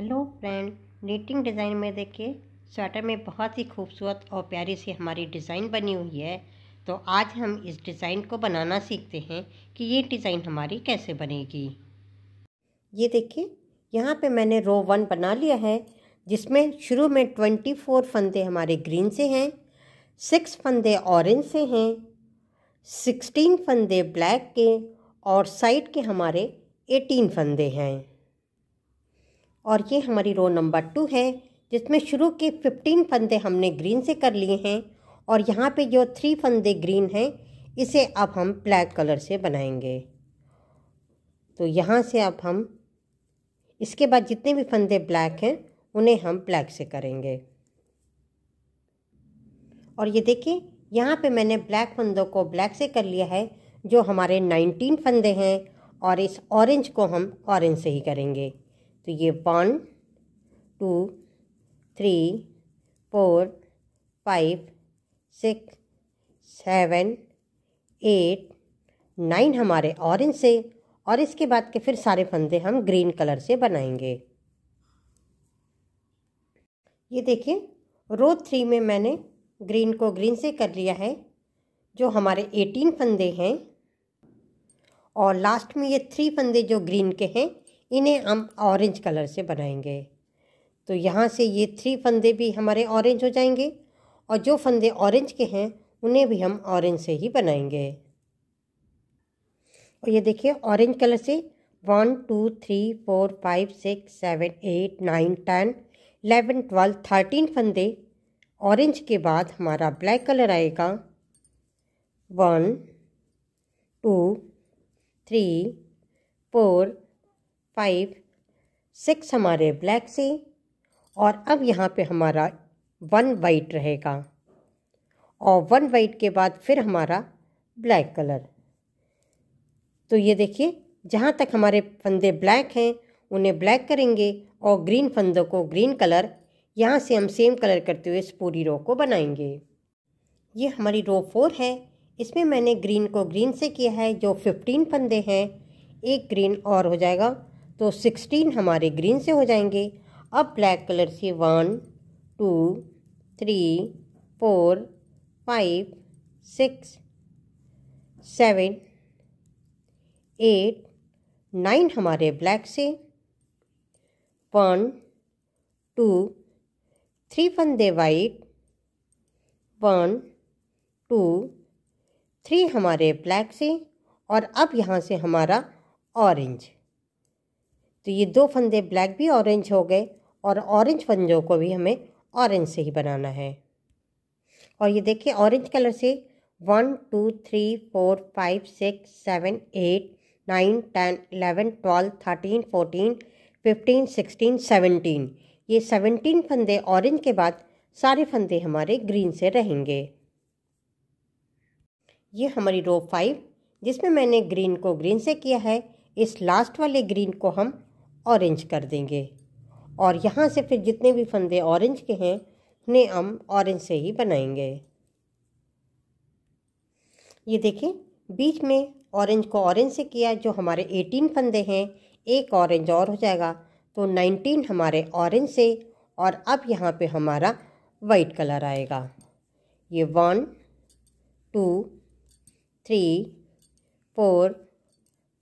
hello friend knitting design में देखिए sweater में बहुत ही खूबसूरत और प्यारी सी हमारी डिज़ाइन बनी हुई है तो आज हम इस डिज़ाइन को बनाना सीखते हैं कि ये डिज़ाइन हमारी कैसे बनेगी ये देखिए यहाँ पे मैंने रो वन बना लिया है जिसमें शुरू में ट्वेंटी फोर फंदे हमारे ग्रीन से हैं सिक्स फंदे ऑरेंज से हैं सिक्सटीन फंदे ब्लैक के और साइड के हमारे एटीन फंदे हैं और ये हमारी रो नंबर टू है जिसमें शुरू के फिफ्टीन फंदे हमने ग्रीन से कर लिए हैं और यहाँ पे जो थ्री फंदे ग्रीन हैं इसे अब हम ब्लैक कलर से बनाएंगे तो यहाँ से अब हम इसके बाद जितने भी फंदे ब्लैक हैं उन्हें हम ब्लैक से करेंगे और ये देखिए यहाँ पे मैंने ब्लैक फंदों को ब्लैक से कर लिया है जो हमारे नाइनटीन फंदे हैं और इस ऑरेंज को हम ऑरेंज से ही करेंगे तो ये one two three four five six seven eight nine हमारे ऑरेंज से और इसके बाद के फिर सारे फंदे हम ग्रीन कलर से बनाएंगे ये देखिए रो थ्री में मैंने ग्रीन को ग्रीन से कर लिया है जो हमारे एटीन फंदे हैं और लास्ट में ये थ्री फंदे जो ग्रीन के हैं इन्हें हम ऑरेंज कलर से बनाएंगे तो यहाँ से ये थ्री फंदे भी हमारे ऑरेंज हो जाएंगे और जो फंदे ऑरेंज के हैं उन्हें भी हम ऑरेंज से ही बनाएंगे और ये देखिए ऑरेंज कलर से one two three four five six seven eight nine ten eleven twelve thirteen फंदे ऑरेंज के बाद हमारा ब्लैक कलर आएगा one two three four five six हमारे ब्लैक से और अब यहाँ पे हमारा वन वाइट रहेगा और वन वाइट के बाद फिर हमारा ब्लैक कलर तो ये देखिए जहाँ तक हमारे फंदे ब्लैक हैं उन्हें ब्लैक करेंगे और ग्रीन फंदों को ग्रीन कलर यहाँ से हम सेम कलर करते हुए इस पूरी रो को बनाएंगे ये हमारी रो फोर है इसमें मैंने ग्रीन को ग्रीन से किया है जो फिफ्टीन फंदे हैं एक ग्रीन और हो जाएगा तो सिक्सटीन हमारे ग्रीन से हो जाएंगे अब ब्लैक कलर से one two three four five six seven eight nine हमारे ब्लैक से वन टू थ्री फन दे वाइट वन टू थ्री हमारे ब्लैक से और अब यहाँ से हमारा ऑरेंज तो ये दो फंदे ब्लैक भी ऑरेंज हो गए और ऑरेंज फंदों को भी हमें ऑरेंज से ही बनाना है और ये देखिए ऑरेंज कलर से one two three four five six seven eight nine ten eleven twelve thirteen fourteen fifteen sixteen seventeen ये सेवनटीन फंदे ऑरेंज के बाद सारे फंदे हमारे ग्रीन से रहेंगे ये हमारी रो फाइव जिसमें मैंने ग्रीन को ग्रीन से किया है इस लास्ट वाले ग्रीन को हम ऑरेंज कर देंगे और यहाँ से फिर जितने भी फंदे ऑरेंज के हैं उन्हें हम ऑरेंज से ही बनाएंगे ये देखें बीच में ऑरेंज को ऑरेंज से किया जो हमारे एटीन फंदे हैं एक ऑरेंज और हो जाएगा तो नाइनटीन हमारे ऑरेंज से और अब यहाँ पे हमारा वाइट कलर आएगा ये one two three four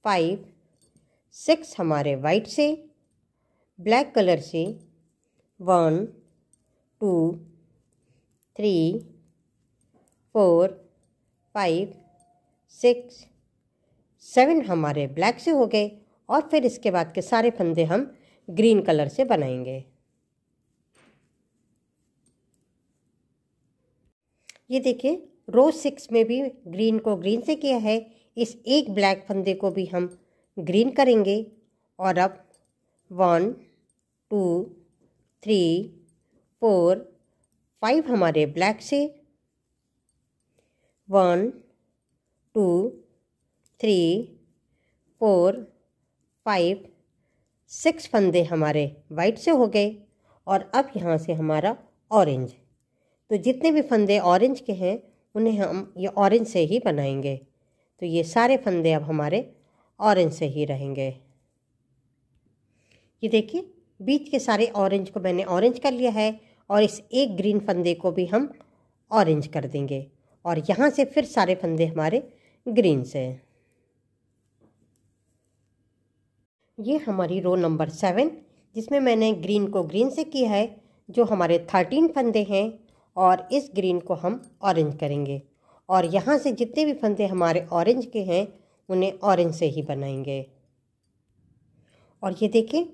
five six हमारे वाइट से ब्लैक कलर से one two three four five six seven हमारे ब्लैक से हो गए और फिर इसके बाद के सारे फंदे हम ग्रीन कलर से बनाएंगे ये देखिए रो सिक्स में भी ग्रीन को ग्रीन से किया है इस एक ब्लैक फंदे को भी हम ग्रीन करेंगे और अब one two three four five हमारे ब्लैक से one two three four five six फंदे हमारे वाइट से हो गए और अब यहाँ से हमारा ऑरेंज तो जितने भी फंदे ऑरेंज के हैं उन्हें हम ये ऑरेंज से ही बनाएंगे तो ये सारे फंदे अब हमारे ऑरेंज से ही रहेंगे ये देखिए बीच के सारे ऑरेंज को मैंने ऑरेंज कर लिया है और इस एक ग्रीन फंदे को भी हम ऑरेंज कर देंगे और यहाँ से फिर सारे फंदे हमारे ग्रीन से ये हमारी रो नंबर सेवन जिसमें मैंने ग्रीन को ग्रीन से किया है जो हमारे थर्टीन फंदे हैं और इस ग्रीन को हम ऑरेंज करेंगे और यहाँ से जितने भी फंदे हमारे ऑरेंज के हैं उन्हें ऑरेंज से ही बनाएंगे और ये देखें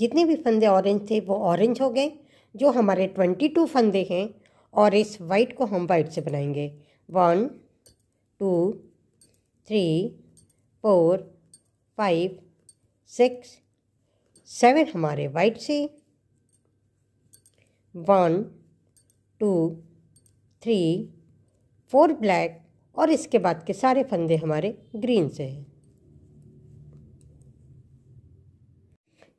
जितने भी फंदे ऑरेंज थे वो ऑरेंज हो गए जो हमारे ट्वेंटी टू फंदे हैं और इस वाइट को हम वाइट से बनाएंगे one two three four five six seven हमारे वाइट से one two three four black और इसके बाद के सारे फंदे हमारे ग्रीन से हैं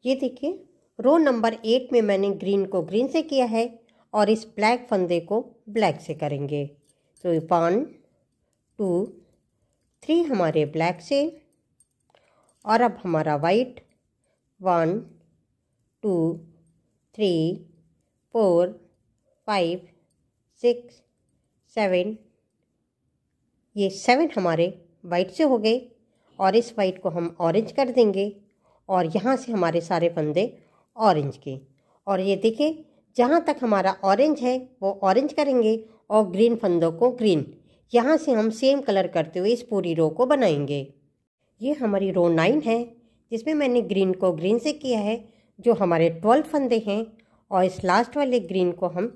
ये देखिए रो नंबर एट में मैंने ग्रीन को ग्रीन से किया है और इस ब्लैक फंदे को ब्लैक से करेंगे तो वन टू थ्री हमारे ब्लैक से और अब हमारा white one two three four five six seven ये सेवन हमारे वाइट से हो गए और इस वाइट को हम ऑरेंज कर देंगे और यहाँ से हमारे सारे फंदे ऑरेंज के और ये देखिए जहाँ तक हमारा ऑरेंज है वो ऑरेंज करेंगे और ग्रीन फंदों को ग्रीन यहाँ से हम सेम कलर करते हुए इस पूरी रो को बनाएंगे ये हमारी रो नाइन है जिसमें मैंने ग्रीन को ग्रीन से किया है जो हमारे ट्वेल्व फंदे हैं और इस लास्ट वाले ग्रीन को हम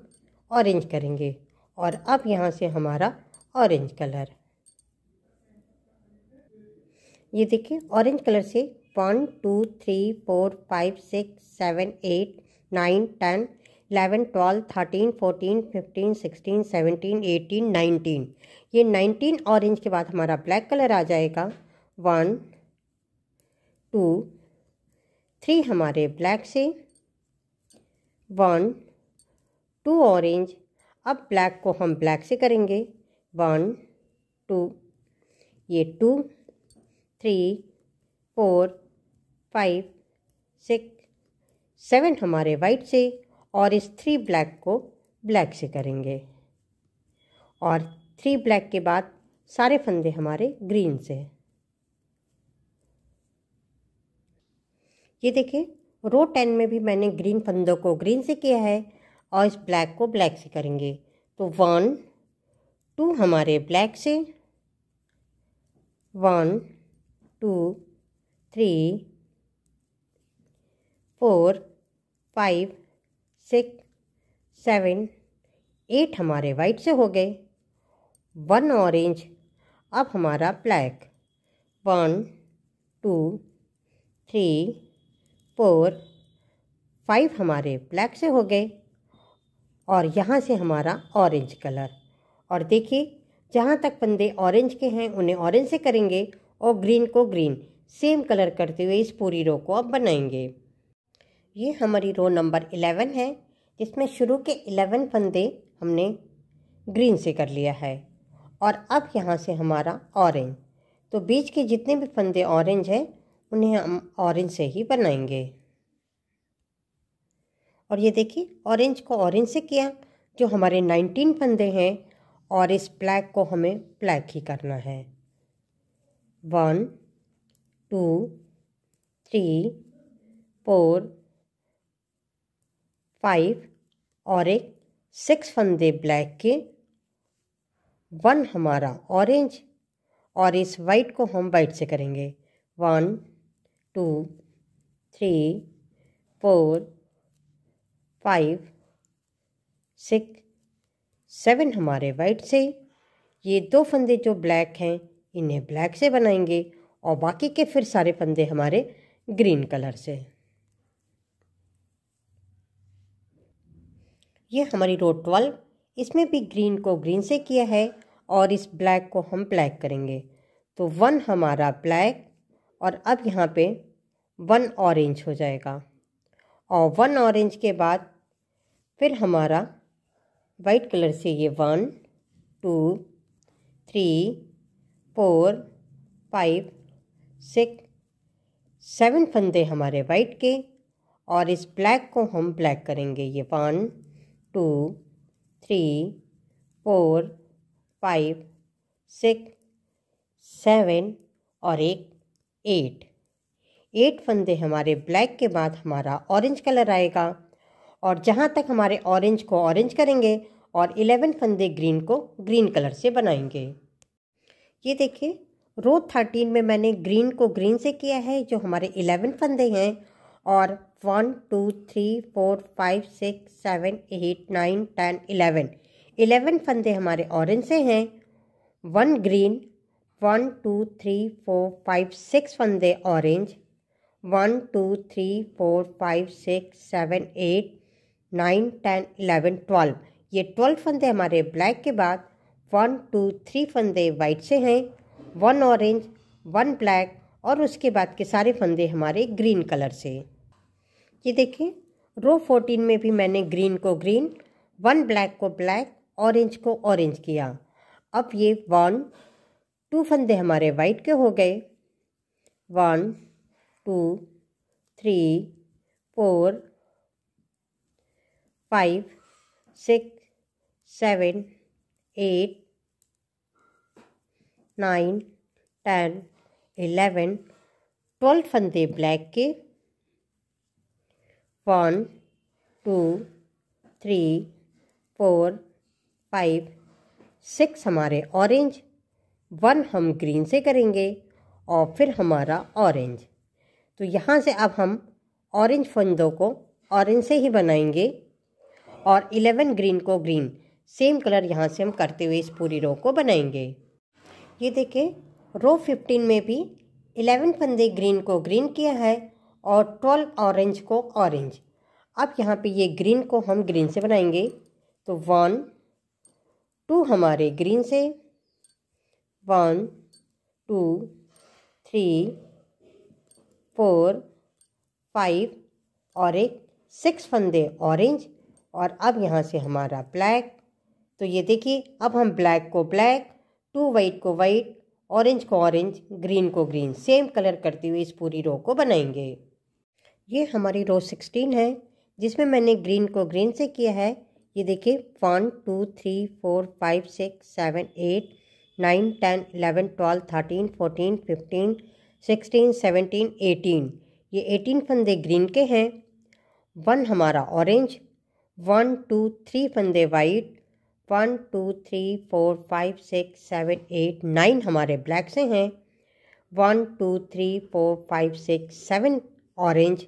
ऑरेंज करेंगे और अब यहाँ से हमारा ऑरेंज कलर ये देखिए ऑरेंज कलर से one two three four five six seven eight nine ten eleven twelve thirteen fourteen fifteen sixteen seventeen eighteen nineteen ये नाइनटीन ऑरेंज के बाद हमारा ब्लैक कलर आ जाएगा वन टू थ्री हमारे ब्लैक से वन टू ऑरेंज अब ब्लैक को हम ब्लैक से करेंगे वन टू ये two three four five six seven हमारे वाइट से और इस थ्री ब्लैक को ब्लैक से करेंगे और थ्री ब्लैक के बाद सारे फंदे हमारे ग्रीन से ये देखिए रो टेन में भी मैंने ग्रीन फंदों को ग्रीन से किया है और इस ब्लैक को ब्लैक से करेंगे तो वन टू हमारे ब्लैक से one two three four five six seven eight हमारे वाइट से हो गए वन ऑरेंज अब हमारा black one two three four five हमारे ब्लैक से हो गए और यहाँ से हमारा ऑरेंज कलर और देखिए जहाँ तक बंदे ऑरेंज के हैं उन्हें ऑरेंज से करेंगे और ग्रीन को ग्रीन सेम कलर करते हुए इस पूरी रो को अब बनाएंगे ये हमारी रो नंबर इलेवन है जिसमें शुरू के इलेवन फंदे हमने ग्रीन से कर लिया है और अब यहाँ से हमारा ऑरेंज तो बीच के जितने भी फंदे ऑरेंज हैं उन्हें हम ऑरेंज से ही बनाएंगे और ये देखिए ऑरेंज को ऑरेंज से किया जो हमारे नाइनटीन फंदे हैं और इस ब्लैक को हमें ब्लैक ही करना है one two three four five और एक सिक्स फंदे ब्लैक के वन हमारा ऑरेंज और इस वाइट को हम वाइट से करेंगे one two three four five six seven हमारे वाइट से ये दो फंदे जो ब्लैक हैं इन्हें ब्लैक से बनाएंगे और बाकी के फिर सारे फंदे हमारे ग्रीन कलर से ये हमारी रोड ट्वेल्व इसमें भी ग्रीन को ग्रीन से किया है और इस ब्लैक को हम ब्लैक करेंगे तो वन हमारा ब्लैक और अब यहाँ पे वन ऑरेंज हो जाएगा और वन ऑरेंज के बाद फिर हमारा वाइट कलर से ये one two three four five six seven फंदे हमारे वाइट के और इस ब्लैक को हम ब्लैक करेंगे ये one two three four five six seven और एक एट एट फंदे हमारे ब्लैक के बाद हमारा ऑरेंज कलर आएगा और जहाँ तक हमारे ऑरेंज को ऑरेंज करेंगे और इलेवन फंदे ग्रीन को ग्रीन कलर से बनाएंगे ये देखिए रो थर्टीन में मैंने ग्रीन को ग्रीन से किया है जो हमारे इलेवन फंदे हैं और one two three four five six seven eight nine ten eleven eleven फंदे हमारे ऑरेंज से हैं one green one two three four five six फंदे orange one two three four five six seven eight nine ten eleven twelve ये twelve फंदे हमारे black के बाद वन टू थ्री फंदे वाइट से हैं वन ऑरेंज वन ब्लैक और उसके बाद के सारे फंदे हमारे ग्रीन कलर से ये देखिए रो फोर्टीन में भी मैंने ग्रीन को ग्रीन वन ब्लैक को ब्लैक ऑरेंज को ऑरेंज किया अब ये वन टू फंदे हमारे वाइट के हो गए one two three four five six seven eight nine ten eleven twelve फंदे ब्लैक के one two three four five six हमारे ऑरेंज वन हम ग्रीन से करेंगे और फिर हमारा ऑरेंज तो यहाँ से अब हम ऑरेंज फंदों को ऑरेंज से ही बनाएंगे और इलेवन ग्रीन को ग्रीन सेम कलर यहाँ से हम करते हुए इस पूरी रो को बनाएंगे ये देखिए रो फिफ्टीन में भी इलेवन फंदे ग्रीन को ग्रीन किया है और ट्वेल्व ऑरेंज को ऑरेंज अब यहाँ पे ये ग्रीन को हम ग्रीन से बनाएंगे तो वन टू हमारे ग्रीन से one two three four five और एक सिक्स फंदे ऑरेंज और अब यहाँ से हमारा ब्लैक तो ये देखिए अब हम ब्लैक को ब्लैक टू वाइट को वाइट ऑरेंज को ऑरेंज ग्रीन को ग्रीन सेम कलर करते हुए इस पूरी रो को बनाएंगे ये हमारी रो सिक्सटीन है जिसमें मैंने ग्रीन को ग्रीन से किया है ये देखिए one two three four five six seven eight nine ten eleven twelve thirteen fourteen fifteen sixteen seventeen eighteen ये एटीन फंदे ग्रीन के हैं वन हमारा ऑरेंज वन टू थ्री फंदे white one two three four five six seven eight nine हमारे black से हैं one two three four five six seven orange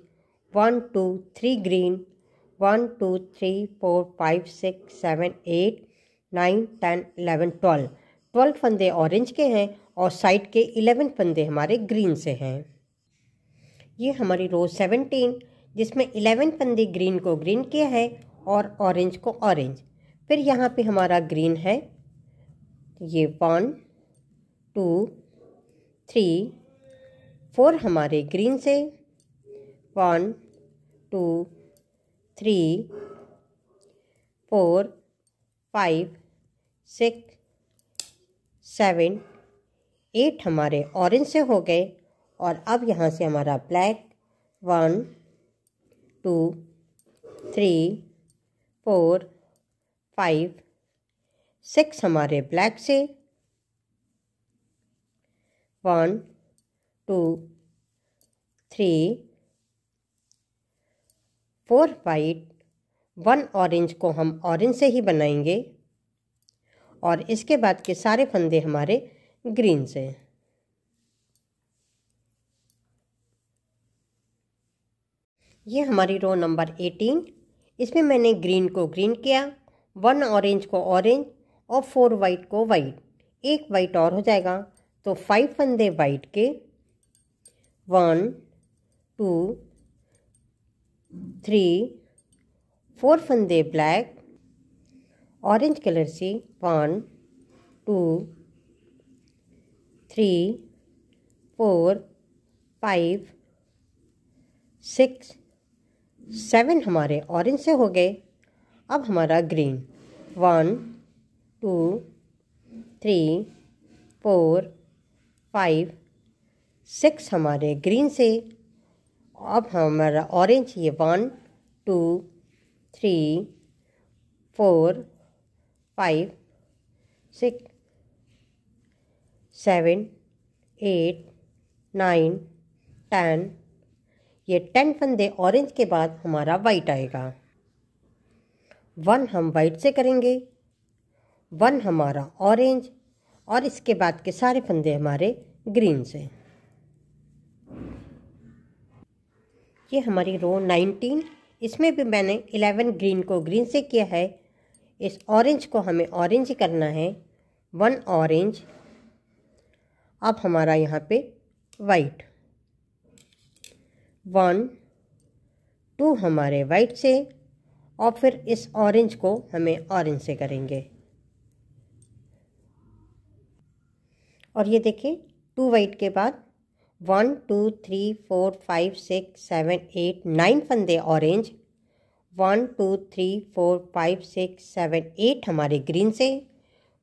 one two three green one two three four five six seven eight nine ten eleven twelve twelve फंदे orange के हैं और side के eleven फंदे हमारे ग्रीन से हैं ये हमारी रो सेवनटीन जिसमें इलेवन फंदे ग्रीन को ग्रीन किया है और ऑरेंज को ऑरेंज फिर यहाँ पे हमारा ग्रीन है ये वन टू थ्री फोर हमारे ग्रीन से one two three four five six seven eight हमारे ऑरेंज से हो गए और अब यहाँ से हमारा black one two three four five six हमारे ब्लैक से one two three four white one orange को हम ऑरेंज से ही बनाएंगे और इसके बाद के सारे फंदे हमारे ग्रीन से हैं ये हमारी रो नंबर एटीन इसमें मैंने ग्रीन को ग्रीन किया वन ऑरेंज को ऑरेंज और फोर वाइट को वाइट एक वाइट और हो जाएगा तो फाइव फंदे वाइट के वन टू थ्री फोर फंदे ब्लैक ऑरेंज कलर से one two three four five six seven हमारे ऑरेंज से हो गए अब हमारा green one two three four five six हमारे ग्रीन से अब हमारा ऑरेंज ये one two three four five six seven eight nine ten ये टेन फंदे ऑरेंज के बाद हमारा वाइट आएगा वन हम वाइट से करेंगे वन हमारा ऑरेंज और इसके बाद के सारे फंदे हमारे ग्रीन से ये हमारी रो नाइनटीन इसमें भी मैंने इलेवन ग्रीन को ग्रीन से किया है इस ऑरेंज को हमें ऑरेंज करना है वन ऑरेंज अब हमारा यहाँ पे वाइट वन टू हमारे वाइट से और फिर इस ऑरेंज को हमें ऑरेंज से करेंगे और ये देखिए टू वाइट के बाद one two three four five six seven eight nine फंदे orange one two three four five six seven eight हमारे ग्रीन से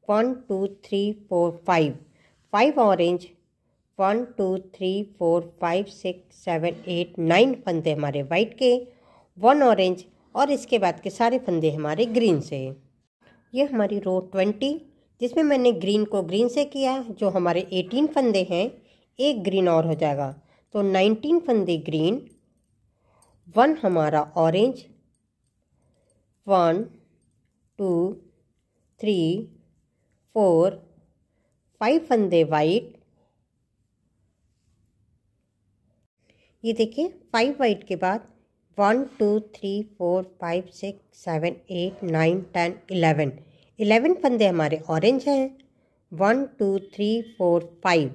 one two three four five five orange one two three four five six seven eight nine फंदे हमारे white के one orange और इसके बाद के सारे फंदे हमारे ग्रीन से ये हमारी रो ट्वेंटी जिसमें मैंने ग्रीन को ग्रीन से किया जो हमारे एटीन फंदे हैं एक ग्रीन और हो जाएगा तो नाइनटीन फंदे ग्रीन वन हमारा orange one two three four five फंदे वाइट ये देखिए फाइव वाइट के बाद one two three four five six seven eight nine ten eleven eleven फंदे हमारे ऑरेंज हैं one two three four five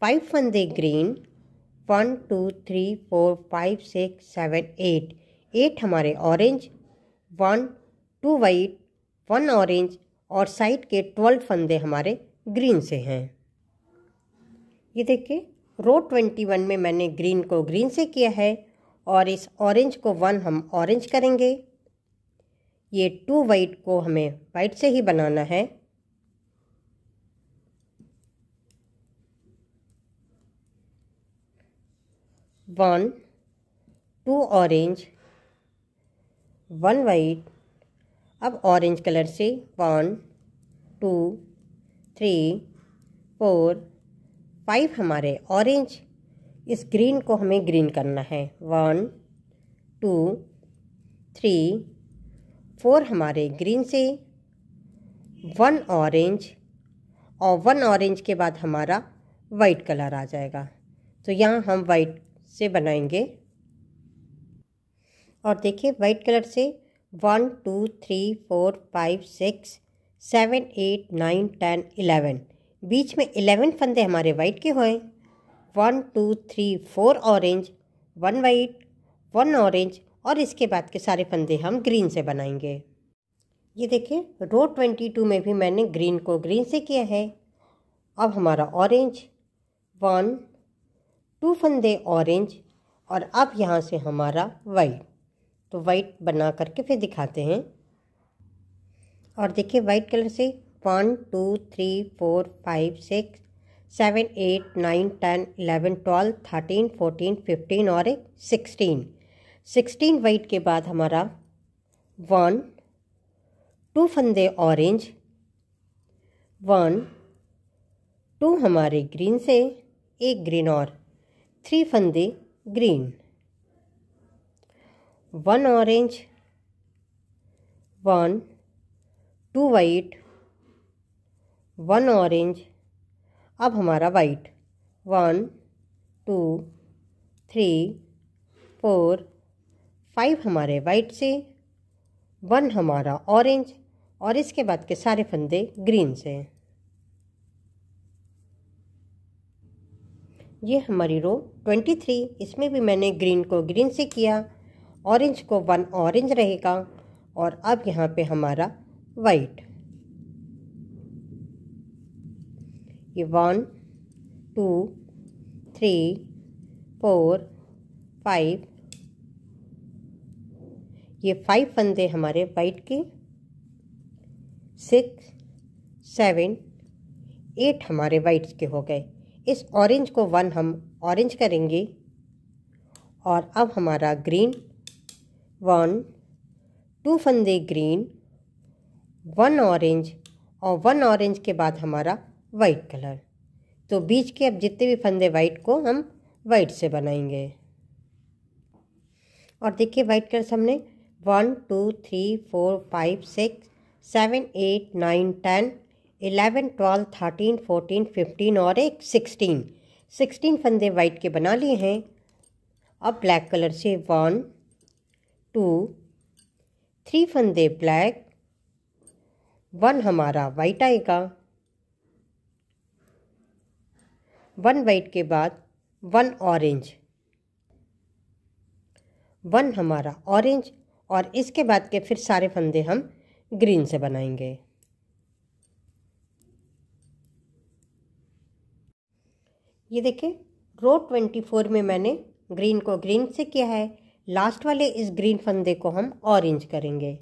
five फंदे green one two three four five six seven eight eight हमारे orange one two white one orange और side के twelve फंदे हमारे green से हैं ये देखिए रो ट्वेंटी वन में मैंने ग्रीन को ग्रीन से किया है और इस ऑरेंज को वन हम ऑरेंज करेंगे ये टू वाइट को हमें वाइट से ही बनाना है one two orange one white अब ऑरेंज कलर से one two three four five हमारे ऑरेंज इस ग्रीन को हमें ग्रीन करना है वन टू थ्री फोर हमारे ग्रीन से वन ऑरेंज और वन ऑरेंज के बाद हमारा वाइट कलर आ जाएगा तो यहाँ हम वाइट से बनाएंगे और देखिए वाइट कलर से one two three four five six seven eight nine ten eleven बीच में इलेवन फंदे हमारे वाइट के हुए one two three four orange one white one orange और इसके बाद के सारे फंदे हम ग्रीन से बनाएंगे ये देखिए रो ट्वेंटी टू में भी मैंने ग्रीन को ग्रीन से किया है अब हमारा ऑरेंज वन टू फंदे ऑरेंज और अब यहाँ से हमारा वाइट तो वाइट बना करके फिर दिखाते हैं और देखिए वाइट कलर से one two three four five six seven eight nine ten eleven twelve thirteen fourteen fifteen और एक सिक्सटीन सिक्सटीन वाइट के बाद हमारा वन टू फंदे ऑरेंज वन टू हमारे ग्रीन से एक ग्रीन और थ्री फंदे green one orange one two white one orange अब हमारा white one two three four five हमारे वाइट से वन हमारा ऑरेंज और इसके बाद के सारे फंदे ग्रीन से ये हमारी रो ट्वेंटी थ्री इसमें भी मैंने ग्रीन को ग्रीन से किया ऑरेंज को वन ऑरेंज रहेगा और अब यहाँ पे हमारा वाइट ये one two three four five ये फाइव फंदे हमारे वाइट के सिक्स सेवन एट हमारे वाइट के हो गए इस ऑरेंज को वन हम ऑरेंज करेंगे और अब हमारा ग्रीन वन टू फंदे ग्रीन वन ऑरेंज और वन ऑरेंज के बाद हमारा वाइट कलर तो बीच के अब जितने भी फंदे वाइट को हम वाइट से बनाएंगे और देखिए वाइट कलर से हमने one two three four five six seven eight nine ten eleven twelve thirteen fourteen fifteen और एक सिक्सटीन सिक्सटीन फंदे वाइट के बना लिए हैं अब ब्लैक कलर से वन टू थ्री फंदे ब्लैक वन हमारा वाइट आएगा वन वाइट के बाद वन ऑरेंज वन हमारा ऑरेंज और इसके बाद के फिर सारे फंदे हम ग्रीन से बनाएंगे ये देखिए रो ट्वेंटी फोर में मैंने ग्रीन को ग्रीन से किया है लास्ट वाले इस ग्रीन फंदे को हम ऑरेंज करेंगे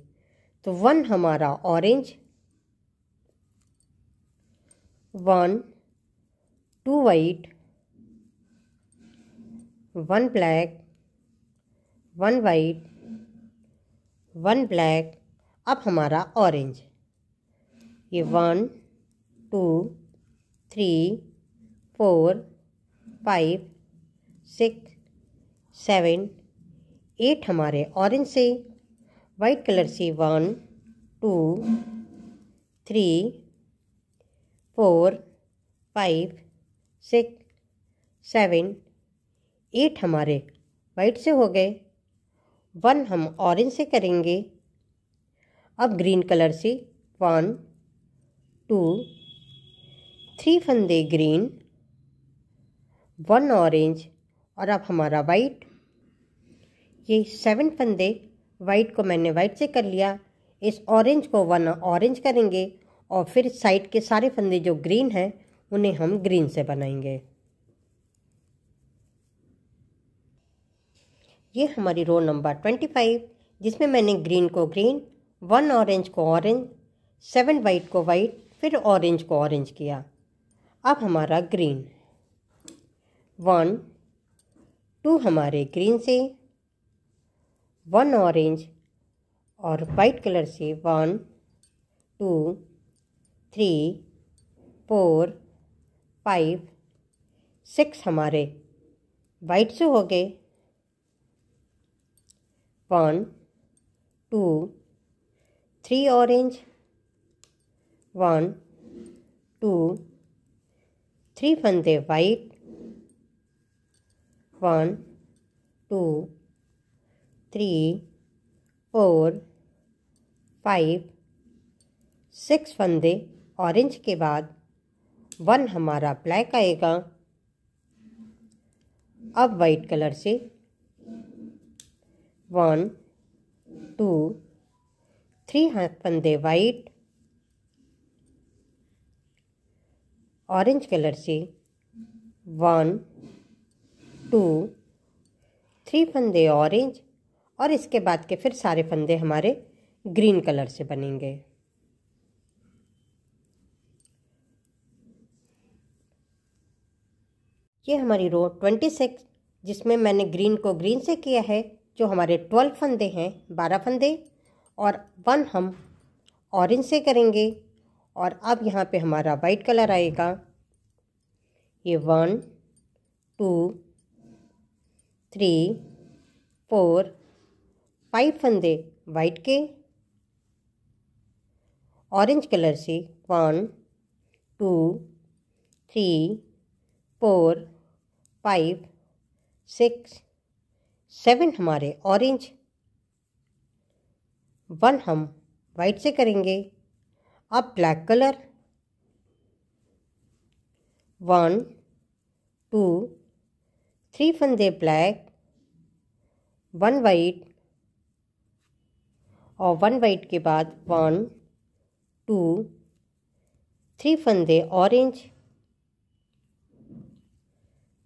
तो वन हमारा orange one two white one black one white one black अब हमारा ऑरेंज ये one two three four five six seven eight हमारे ऑरेंज से वाइट कलर से one two three four five six seven eight हमारे white से हो गए वन हम ऑरेंज से करेंगे अब ग्रीन कलर से वन टू थ्री फंदे ग्रीन वन ऑरेंज और अब हमारा वाइट ये सेवन फंदे वाइट को मैंने वाइट से कर लिया इस ऑरेंज को वन ऑरेंज करेंगे और फिर साइड के सारे फंदे जो ग्रीन हैं उन्हें हम ग्रीन से बनाएंगे ये हमारी रो नंबर ट्वेंटी फाइव जिसमें मैंने ग्रीन को ग्रीन वन ऑरेंज को ऑरेंज सेवन वाइट को वाइट फिर ऑरेंज को ऑरेंज किया अब हमारा ग्रीन वन टू हमारे ग्रीन से वन ऑरेंज और वाइट कलर से one two three four five six हमारे वाइट से हो गए one two three orange one two three फंदे white one two three four five six फंदे ऑरेंज के बाद वन हमारा ब्लैक आएगा अब वाइट कलर से वन टू थ्री हाथ पंदे वाइट ऑरेंज कलर से वन टू थ्री फंदे ऑरेंज और इसके बाद के फिर सारे फंदे हमारे ग्रीन कलर से बनेंगे ये हमारी रो ट्वेंटी सिक्स जिसमें मैंने ग्रीन को ग्रीन से किया है जो हमारे ट्वेल्व फंदे हैं बारह फंदे और वन हम ऑरेंज से करेंगे और अब यहाँ पे हमारा वाइट कलर आएगा ये one two three four five फंदे वाइट के ऑरेंज कलर से one two three four five six seven हमारे ऑरेंज वन हम वाइट से करेंगे अब black colour one two three फंदे ब्लैक वन वाइट और वन वाइट के बाद वन टू थ्री फंदे orange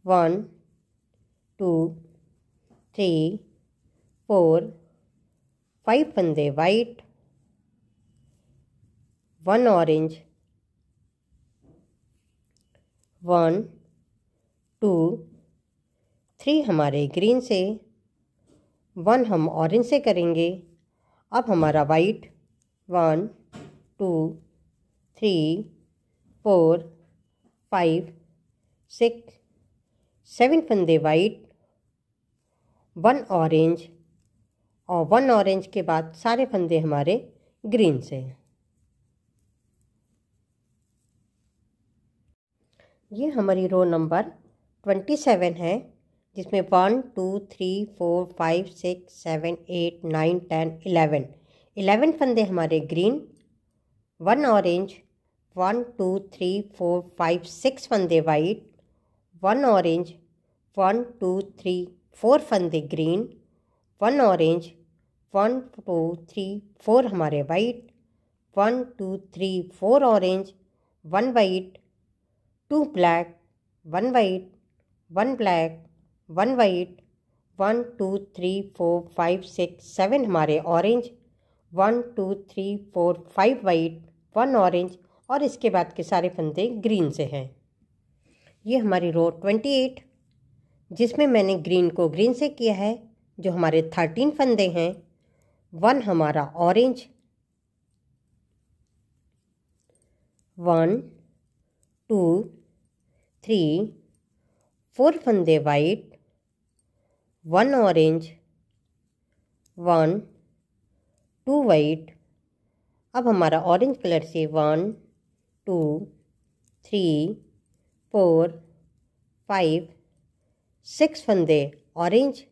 one two three four five फंदे white one orange one two three हमारे ग्रीन से वन हम ऑरेंज से करेंगे अब हमारा white one two three four five six seven फंदे वाइट वन ऑरेंज और वन ऑरेंज के बाद सारे फंदे हमारे ग्रीन से ये हमारी रो नंबर ट्वेंटी सेवन है जिसमें one two three four five six seven eight nine ten eleven eleven फंदे हमारे green one orange one two three four five six फंदे white one orange one two three four फंदे green one orange one two three four हमारे white one two three four orange one white two black one white one black one white one two three four five six seven हमारे orange one two three four five white one orange और इसके बाद के सारे फंदे green से हैं ये हमारी रो ट्वेंटी एट जिसमें मैंने ग्रीन को ग्रीन से किया है जो हमारे थर्टीन फंदे हैं वन हमारा orange one two three four फंदे white one orange one two white अब हमारा ऑरेंज कलर से one two three four five six फंदे ऑरेंज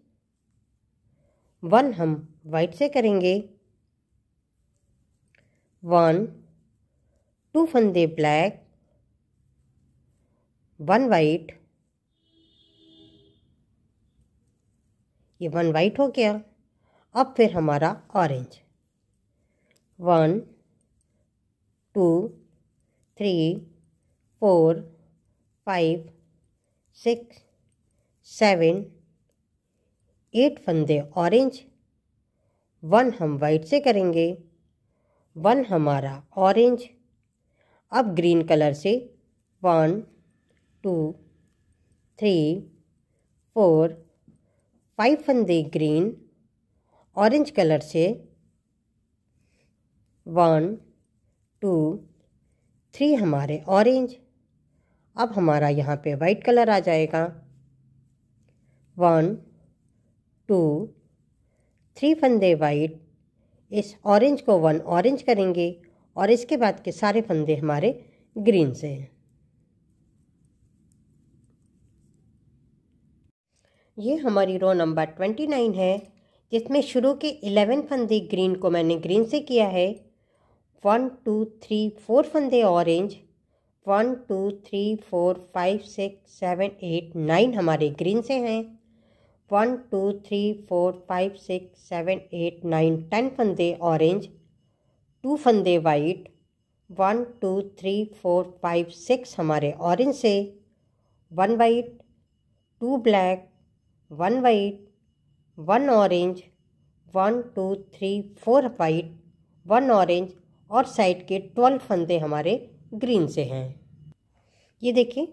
वन हम वाइट से करेंगे वन टू फंदे ब्लैक वन वाइट ये वन वाइट हो गया अब फिर हमारा orange one two three four five six seven eight फंदे ऑरेंज वन हम वाइट से करेंगे वन हमारा ऑरेंज अब ग्रीन कलर से one two three four five फंदे ग्रीन ऑरेंज कलर से वन टू थ्री हमारे ऑरेंज अब हमारा यहाँ पे वाइट कलर आ जाएगा वन टू थ्री फंदे वाइट इस ऑरेंज को वन ऑरेंज करेंगे और इसके बाद के सारे फंदे हमारे ग्रीन से हैं ये हमारी रो नंबर ट्वेंटी नाइन है जिसमें शुरू के इलेवन फंदे ग्रीन को मैंने ग्रीन से किया है वन टू थ्री फोर फंदे orange one two three four five six seven eight nine हमारे ग्रीन से हैं one two three four five six seven eight nine ten फंदे ऑरेंज टू फंदे white one two three four five six हमारे orange से one white two black one white one orange one two three four white one orange और side के twelve फंदे हमारे green से हैं ये देखिए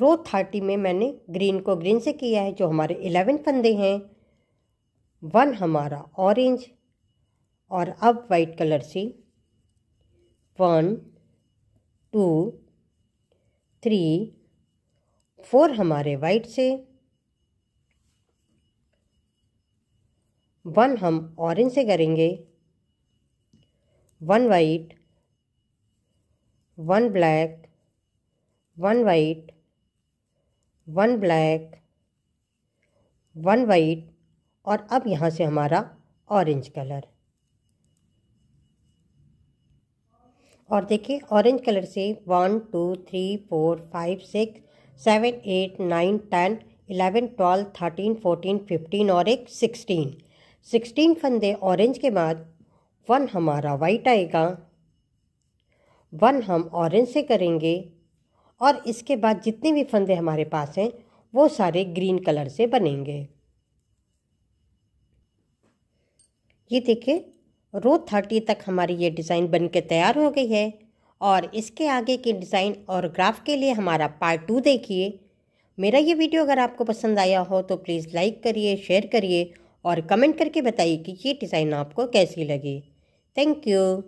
रो थर्टी में मैंने ग्रीन को ग्रीन से किया है जो हमारे इलेवन फंदे हैं वन हमारा ऑरेंज और अब वाइट कलर से वन टू थ्री फोर हमारे वाइट से वन हम ऑरेंज से करेंगे one white one black one white one black one white और अब यहाँ से हमारा ऑरेंज कलर और देखिए ऑरेंज कलर से one two three four five six seven eight nine ten eleven twelve thirteen fourteen fifteen और एक सिक्सटीन सिक्सटीन फंदे ऑरेंज के बाद वन हमारा वाइट आएगा वन हम ऑरेंज से करेंगे और इसके बाद जितने भी फंदे हमारे पास हैं वो सारे ग्रीन कलर से बनेंगे ये देखिए रो थर्टी तक हमारी ये डिज़ाइन बन के तैयार हो गई है और इसके आगे के डिज़ाइन और ग्राफ के लिए हमारा पार्ट टू देखिए मेरा ये वीडियो अगर आपको पसंद आया हो तो प्लीज़ लाइक करिए शेयर करिए और कमेंट करके बताइए कि ये डिज़ाइन आपको कैसी लगी थैंक यू